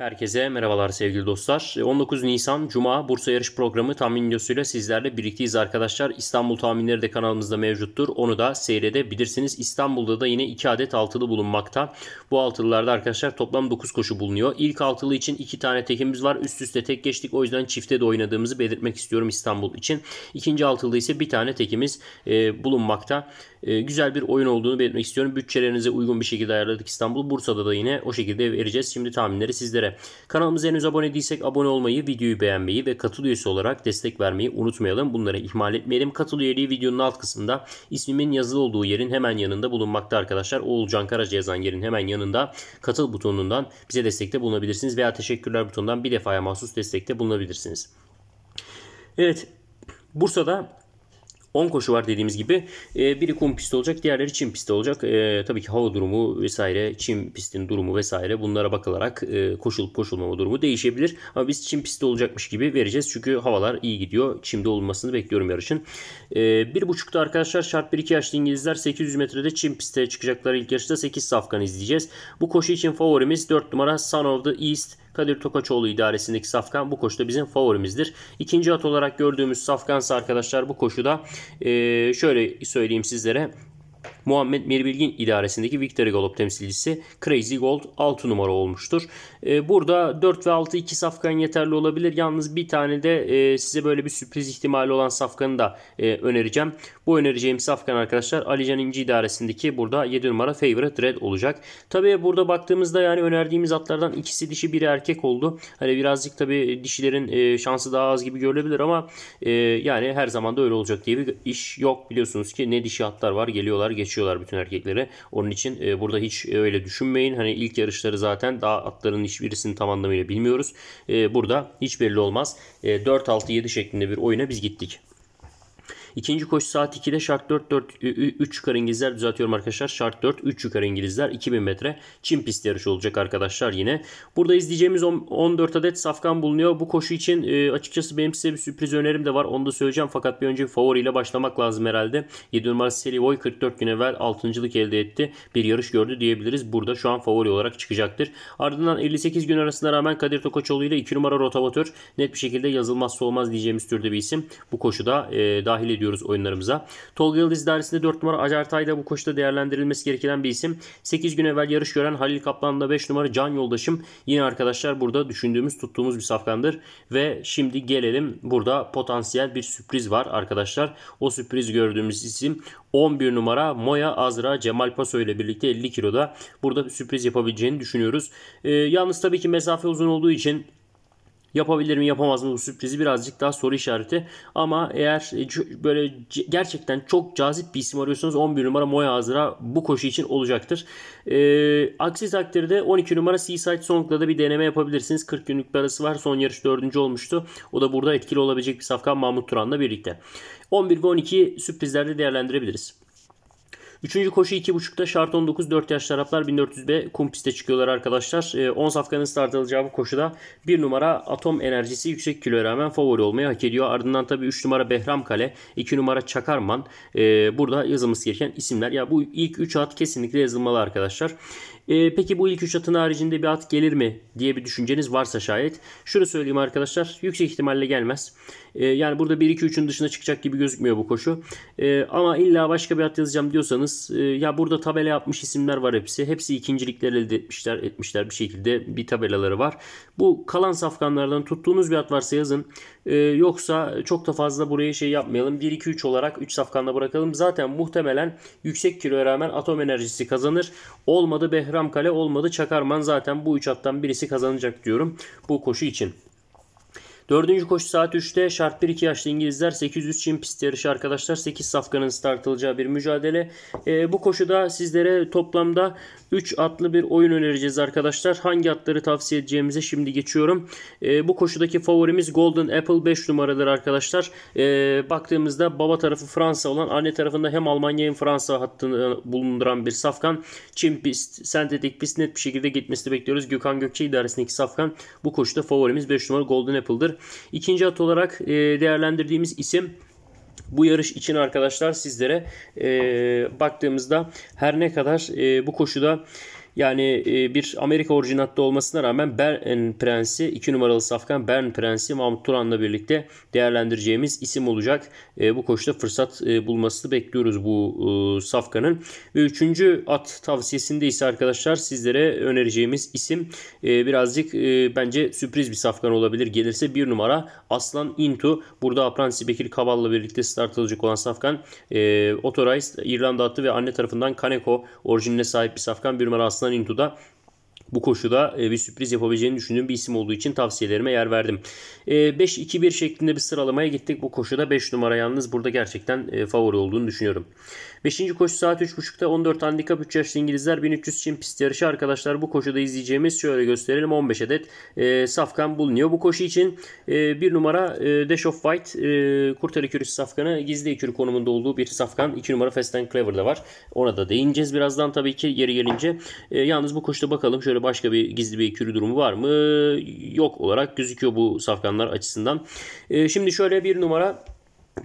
Herkese merhabalar sevgili dostlar. 19 e, Nisan Cuma Bursa Yarış Programı tahmin videosuyla sizlerle birlikteyiz arkadaşlar. İstanbul tahminleri de kanalımızda mevcuttur. Onu da seyredebilirsiniz. İstanbul'da da yine 2 adet altılı bulunmakta. Bu altılılarda arkadaşlar toplam 9 koşu bulunuyor. İlk altılı için 2 tane tekimiz var. Üst üste tek geçtik. O yüzden çifte de oynadığımızı belirtmek istiyorum İstanbul için. İkinci altılı ise bir tane tekimiz e, bulunmakta. E, güzel bir oyun olduğunu belirtmek istiyorum. Bütçelerinize uygun bir şekilde ayarladık İstanbul. Bursa'da da yine o şekilde vereceğiz. Şimdi tahminleri sizlere Kanalımıza henüz abone değilsek abone olmayı, videoyu beğenmeyi ve katıl üyesi olarak destek vermeyi unutmayalım. Bunları ihmal etmeyelim. Katıl üyeliği videonun alt kısmında ismimin yazılı olduğu yerin hemen yanında bulunmakta arkadaşlar. Oğulcan Karaca yazan yerin hemen yanında katıl butonundan bize destekte bulunabilirsiniz veya teşekkürler butonundan bir defaya mahsus destekte bulunabilirsiniz. Evet Bursa'da 10 koşu var dediğimiz gibi. Ee, biri kum pisti olacak, diğerleri çim pisti olacak. E, tabii ki hava durumu vesaire, çim pistin durumu vesaire bunlara bakılarak e, koşulup koşulmama durumu değişebilir. Ama biz çim pisti olacakmış gibi vereceğiz. Çünkü havalar iyi gidiyor. Çimde olmasını bekliyorum yarışın. E, ee, 1.5'da arkadaşlar şart 1-2 yaşlı İngilizler 800 metrede çim piste çıkacaklar ilk yarışta 8 safkan izleyeceğiz. Bu koşu için favorimiz 4 numara Son of the East Kadir Tokaçoğlu idaresindeki Safkan bu koşuda bizim favorimizdir. İkinci at olarak gördüğümüz Safkan ise arkadaşlar bu koşuda şöyle söyleyeyim sizlere Muhammed Mirbilgin idaresindeki Victory Golub temsilcisi Crazy Gold 6 numara olmuştur. E, burada 4 ve 6 iki safkan yeterli olabilir. Yalnız bir tane de e, size böyle bir sürpriz ihtimali olan safkanı da e, önereceğim. Bu önereceğim safkan arkadaşlar Alican İnci idaresindeki burada 7 numara Favorite Red olacak. Tabii burada baktığımızda yani önerdiğimiz atlardan ikisi dişi biri erkek oldu. Hani birazcık tabii dişilerin e, şansı daha az gibi görülebilir ama e, yani her zaman da öyle olacak diye bir iş yok biliyorsunuz ki ne dişi atlar var geliyorlar geçiyor taşıyorlar bütün erkekleri. Onun için e, burada hiç öyle düşünmeyin. Hani ilk yarışları zaten daha atların hiçbirisini tam anlamıyla bilmiyoruz. E, burada hiç belli olmaz. E, 4-6-7 şeklinde bir oyuna biz gittik. İkinci koşu saat 2'de şart 4 4 3 yukarı İngilizler düzeltiyorum arkadaşlar. Şart 4 3 yukarı İngilizler 2000 metre Çin pist yarışı olacak arkadaşlar yine. Burada izleyeceğimiz 14 adet safkan bulunuyor. Bu koşu için e, açıkçası benim size bir sürpriz önerim de var. Onu da söyleyeceğim fakat bir önce favoriyle başlamak lazım herhalde. 7 numaralı Selivoy 44 gün evvel 6.lık elde etti. Bir yarış gördü diyebiliriz. Burada şu an favori olarak çıkacaktır. Ardından 58 gün arasında rağmen Kadir Tokaçoğlu ile 2 numara rotavatör net bir şekilde yazılmazsa olmaz diyeceğimiz türde bir isim. Bu koşuda e, dahil ediyor ediyoruz oyunlarımıza. Tolga Yıldız idaresinde 4 numara Acartay da bu koşuda değerlendirilmesi gereken bir isim. 8 gün evvel yarış gören Halil Kaplan'da 5 numara Can Yoldaşım. Yine arkadaşlar burada düşündüğümüz tuttuğumuz bir safkandır. Ve şimdi gelelim burada potansiyel bir sürpriz var arkadaşlar. O sürpriz gördüğümüz isim 11 numara Moya Azra Cemal Paso ile birlikte 50 kiloda burada sürpriz yapabileceğini düşünüyoruz. Ee, yalnız tabii ki mesafe uzun olduğu için Yapabilir mi yapamaz mı bu sürprizi birazcık daha soru işareti. Ama eğer e, böyle gerçekten çok cazip bir isim arıyorsanız 11 numara Moya Azra bu koşu için olacaktır. E, aksi takdirde 12 numara Seaside Song'la da bir deneme yapabilirsiniz. 40 günlük bir arası var. Son yarış 4. olmuştu. O da burada etkili olabilecek bir safkan Mahmut Turan'la birlikte. 11 ve 12 sürprizlerde değerlendirebiliriz. Üçüncü koşu 2.5'da şart 19 4 yaş Araplar 1400B kumpiste çıkıyorlar arkadaşlar. E, ee, 10 safkanın start alacağı bu koşuda 1 numara atom enerjisi yüksek kiloya rağmen favori olmayı hak ediyor. Ardından tabii 3 numara Behram Kale, 2 numara Çakarman. E, burada yazılması gereken isimler. Ya bu ilk 3 at kesinlikle yazılmalı arkadaşlar. E, peki bu ilk 3 atın haricinde bir at gelir mi diye bir düşünceniz varsa şayet. Şunu söyleyeyim arkadaşlar yüksek ihtimalle gelmez. E, yani burada 1-2-3'ün dışına çıkacak gibi gözükmüyor bu koşu. E, ama illa başka bir at yazacağım diyorsanız e, ya burada tabela yapmış isimler var hepsi. Hepsi ikincilikler elde etmişler, etmişler bir şekilde bir tabelaları var. Bu kalan safkanlardan tuttuğunuz bir at varsa yazın. E, yoksa çok da fazla buraya şey yapmayalım. 1-2-3 olarak 3 safkanda bırakalım. Zaten muhtemelen yüksek kiloya rağmen atom enerjisi kazanır. Olmadı Behra Çakram Kale olmadı. Çakarman zaten bu üç attan birisi kazanacak diyorum bu koşu için. Dördüncü koşu saat 3'te şart 1-2 yaşlı İngilizler 800 Çin pist yarışı arkadaşlar. 8 safkanın startılacağı bir mücadele. E, bu koşuda sizlere toplamda 3 atlı bir oyun önereceğiz arkadaşlar. Hangi atları tavsiye edeceğimize şimdi geçiyorum. E, bu koşudaki favorimiz Golden Apple 5 numaradır arkadaşlar. E, baktığımızda baba tarafı Fransa olan anne tarafında hem Almanya hem Fransa hattını bulunduran bir safkan. Çin pist, sentetik pist net bir şekilde gitmesini bekliyoruz. Gökhan Gökçe idaresindeki safkan bu koşuda favorimiz 5 numara Golden Apple'dır. İkinci at olarak e, değerlendirdiğimiz isim bu yarış için arkadaşlar sizlere e, baktığımızda her ne kadar e, bu koşuda yani e, bir Amerika orijinatlı olmasına rağmen Bern Prensi, 2 numaralı safkan Bern Prensi Mahmut Turan'la birlikte değerlendireceğimiz isim olacak. E, bu koşuda fırsat e, bulmasını bekliyoruz bu safkanın. Ve üçüncü at tavsiyesinde ise arkadaşlar sizlere önereceğimiz isim birazcık bence sürpriz bir safkan olabilir. Gelirse bir numara Aslan Intu. Burada Apransi Bekir Kaval'la birlikte start alacak olan safkan e, İrlanda attı ve anne tarafından Kaneko orijinine sahip bir safkan. Bir numara Aslan Aslan Intu'da bu koşuda e, bir sürpriz yapabileceğini düşündüğüm bir isim olduğu için tavsiyelerime yer verdim. 5-2-1 e, şeklinde bir sıralamaya gittik. Bu koşuda 5 numara yalnız burada gerçekten e, favori olduğunu düşünüyorum. 5. koşu saat 3.30'da 14 handikap 3 yaşlı İngilizler 1300 Çin pist yarışı arkadaşlar bu koşuda izleyeceğimiz şöyle gösterelim 15 adet e, safkan bulunuyor. Bu koşu için e, 1 numara e, Dash of White e, kurtar ikürüsü safkanı gizli ikürü konumunda olduğu bir safkan 2 numara Fast and de var. Ona da değineceğiz birazdan tabii ki geri gelince. E, yalnız bu koşuda bakalım şöyle başka bir gizli bir ikürü durumu var mı? Yok olarak gözüküyor bu safkanlar açısından. E, şimdi şöyle bir numara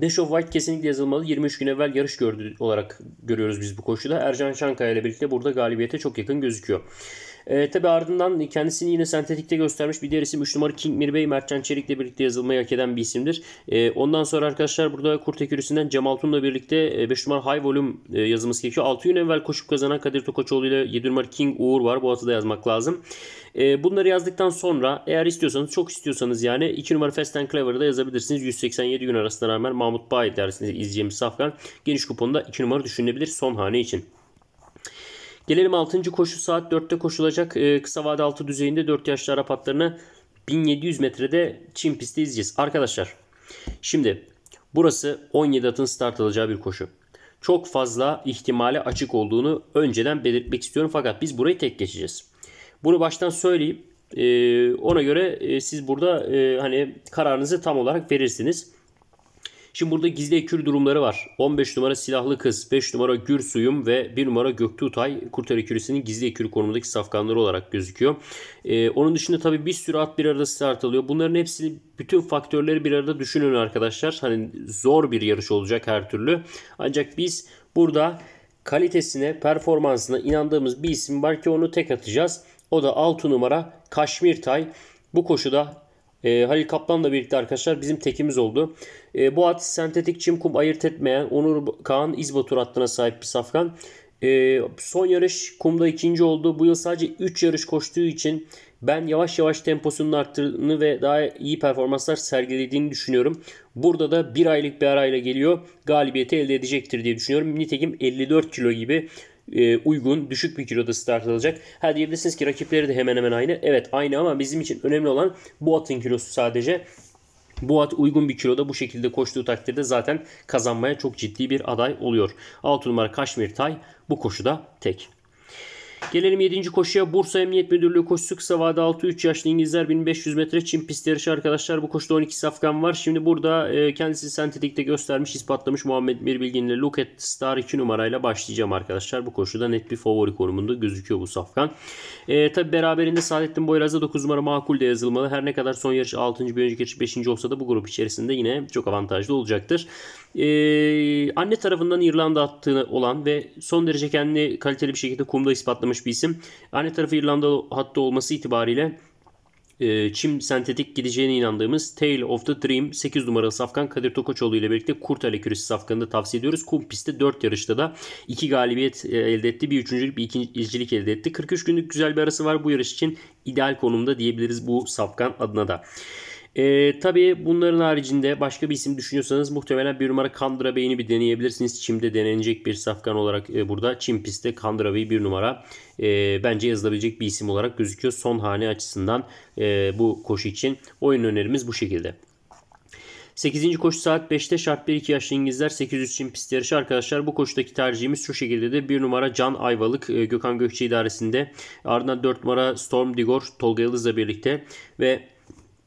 Dash of White kesinlikle yazılmalı. 23 gün evvel yarış gördü olarak görüyoruz biz bu koşuda. Ercan Şankaya ile birlikte burada galibiyete çok yakın gözüküyor. E, Tabi ardından kendisini yine sentetikte göstermiş bir diğer isim 3 numara King Mirbey Mertcan Çelik'le birlikte yazılmayı hak eden bir isimdir. E, ondan sonra arkadaşlar burada Kurt Kurtekürüsü'nden Cemal Tun'la birlikte 5 e, numara High Volume e, yazılması gerekiyor. 6 gün evvel koşup kazanan Kadir Tokaçoğlu ile 7 numara King Uğur var. Bu atı da yazmak lazım. E, bunları yazdıktan sonra eğer istiyorsanız çok istiyorsanız yani 2 numara Fast and Clever'ı da yazabilirsiniz. 187 gün arasına rağmen Mahmut Bayit dersiniz izleyeceğimiz safkan. Geniş kuponda 2 numara düşünebilir son hane için. Gelelim 6. koşu saat 4'te koşulacak. E, kısa vade altı düzeyinde 4 yaşlı Arap atlarını 1700 metrede Çin pisti izleyeceğiz. Arkadaşlar şimdi burası 17 atın start alacağı bir koşu. Çok fazla ihtimale açık olduğunu önceden belirtmek istiyorum. Fakat biz burayı tek geçeceğiz. Bunu baştan söyleyeyim. E, ona göre e, siz burada e, hani kararınızı tam olarak verirsiniz. Şimdi burada gizli ekür durumları var. 15 numara silahlı kız, 5 numara gür suyum ve 1 numara Göktutay Kurtar ekürüsünün gizli ekür konumundaki safkanları olarak gözüküyor. Ee, onun dışında tabii bir sürü at bir arada start alıyor. Bunların hepsini bütün faktörleri bir arada düşünün arkadaşlar. Hani zor bir yarış olacak her türlü. Ancak biz burada kalitesine, performansına inandığımız bir isim var ki onu tek atacağız. O da 6 numara Kaşmir Tay. Bu koşuda e, Halil da birlikte arkadaşlar bizim tekimiz oldu. E, bu at sentetik çim kum ayırt etmeyen Onur Kaan İzbatur hattına sahip bir safkan. E, son yarış kumda ikinci oldu. Bu yıl sadece 3 yarış koştuğu için ben yavaş yavaş temposunun arttığını ve daha iyi performanslar sergilediğini düşünüyorum. Burada da bir aylık bir arayla geliyor. Galibiyeti elde edecektir diye düşünüyorum. Nitekim 54 kilo gibi e, uygun düşük bir kiloda start alacak. Ha diyebilirsiniz ki rakipleri de hemen hemen aynı. Evet aynı ama bizim için önemli olan bu atın kilosu sadece. Bu at uygun bir kiloda bu şekilde koştuğu takdirde zaten kazanmaya çok ciddi bir aday oluyor. 6 numara Kaşmir Tay bu koşuda tek. Gelelim 7. koşuya. Bursa Emniyet Müdürlüğü koşusu kısa vade 6-3 yaşlı İngilizler 1500 metre Çin pist yarışı arkadaşlar. Bu koşuda 12 Afgan var. Şimdi burada e, kendisi sentetikte göstermiş, ispatlamış Muhammed Mir ile Look at Star 2 numarayla başlayacağım arkadaşlar. Bu koşuda net bir favori konumunda gözüküyor bu Safkan. E, Tabi beraberinde Saadettin Boyraz'da 9 numara makul de yazılmalı. Her ne kadar son yarış 6. bir önceki yarış 5. olsa da bu grup içerisinde yine çok avantajlı olacaktır. E, anne tarafından İrlanda attığı olan ve son derece kendi kaliteli bir şekilde kumda ispatlamış bir isim. Anne tarafı İrlanda hattı olması itibariyle e, çim sentetik gideceğine inandığımız Tale of the Dream 8 numaralı safkan Kadir Tokoçoğlu ile birlikte kurt Küresi safkanını da tavsiye ediyoruz. Kum pistte 4 yarışta da 2 galibiyet e, elde etti. Bir üçüncülük bir ikincilik elde etti. 43 günlük güzel bir arası var bu yarış için ideal konumda diyebiliriz bu safkan adına da. E, tabii bunların haricinde başka bir isim düşünüyorsanız muhtemelen bir numara Kandıra Bey'ini bir deneyebilirsiniz. Çim'de denenecek bir safkan olarak e, burada Çim pistte Kandıra Bey bir numara e, bence yazılabilecek bir isim olarak gözüküyor. Son hane açısından e, bu koşu için oyun önerimiz bu şekilde. 8. koşu saat 5'te şart 1-2 yaşlı İngilizler 800 Çin pist yarışı arkadaşlar. Bu koşudaki tercihimiz şu şekilde de 1 numara Can Ayvalık e, Gökhan Gökçe idaresinde. Ardından 4 numara Storm Digor Tolga Yıldız'la birlikte ve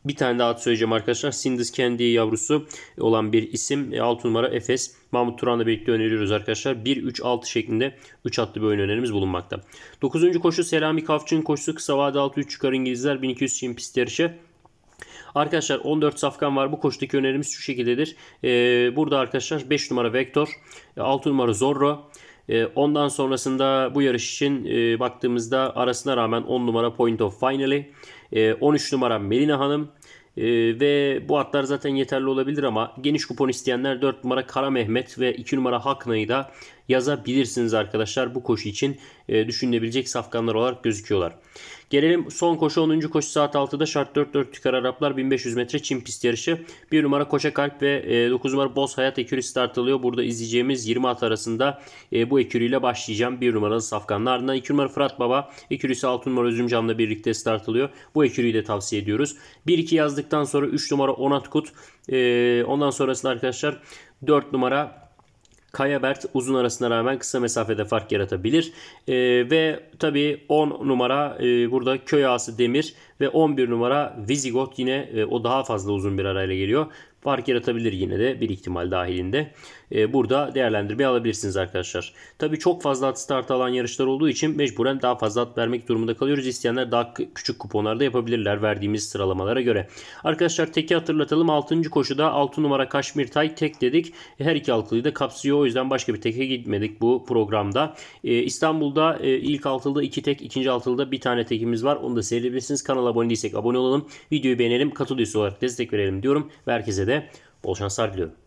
bir tane daha at söyleyeceğim arkadaşlar. Sindis kendi yavrusu e, olan bir isim. 6 e, numara Efes. Mahmut Turan'la birlikte öneriyoruz arkadaşlar. 1-3-6 şeklinde 3 atlı bir oyun önerimiz bulunmakta. 9. koşu Selami Kafçı'nın koşusu kısa vade 6-3 çıkar İngilizler 1200 çim pist yarışı. Arkadaşlar 14 safkan var. Bu koşudaki önerimiz şu şekildedir. Ee, burada arkadaşlar 5 numara Vektor. 6 e, numara Zorro, ee, ondan sonrasında bu yarış için e, baktığımızda arasına rağmen 10 numara Point of Finally, 13 e, numara Melina Hanım e, ve bu atlar zaten yeterli olabilir ama geniş kupon isteyenler 4 numara Kara Mehmet ve 2 numara Hakna'yı da yazabilirsiniz arkadaşlar. Bu koşu için e, düşünülebilecek safkanlar olarak gözüküyorlar. Gelelim son koşu 10. koşu saat 6'da şart 4-4 tükar Araplar 1500 metre Çin pist yarışı. 1 numara Koşa Kalp ve 9 e, numara Boz Hayat ekürü alıyor Burada izleyeceğimiz 20 at arasında e, bu ekürüyle başlayacağım. 1 numaralı safkanın ardından 2 numara Fırat Baba ekürüsü 6 numara Özüm Camla birlikte start alıyor Bu ekürüyü de tavsiye ediyoruz. 1-2 yazdıktan sonra 3 numara Onat Kut. Ondan sonrasında arkadaşlar 4 numara Kayabert uzun arasına rağmen kısa mesafede fark yaratabilir. E, ve tabii 10 numara e, burada Köy Ağası Demir ve 11 numara Vizigot yine e, o daha fazla uzun bir arayla geliyor fark yaratabilir yine de bir ihtimal dahilinde. E, burada değerlendirmeyi alabilirsiniz arkadaşlar. Tabi çok fazla at start alan yarışlar olduğu için mecburen daha fazla at vermek durumunda kalıyoruz. İsteyenler daha küçük kuponlarda yapabilirler verdiğimiz sıralamalara göre. Arkadaşlar teki hatırlatalım. 6. koşuda 6 numara Kaşmir Tay tek dedik. Her iki altılıyı da kapsıyor. O yüzden başka bir teke gitmedik bu programda. E, İstanbul'da e, ilk altılıda 2 tek, ikinci altılıda bir tane tekimiz var. Onu da seyredebilirsiniz. Kanala abone değilsek abone olalım. Videoyu beğenelim. Katıl olarak destek verelim diyorum. Ve herkese de bol şanslar diliyorum.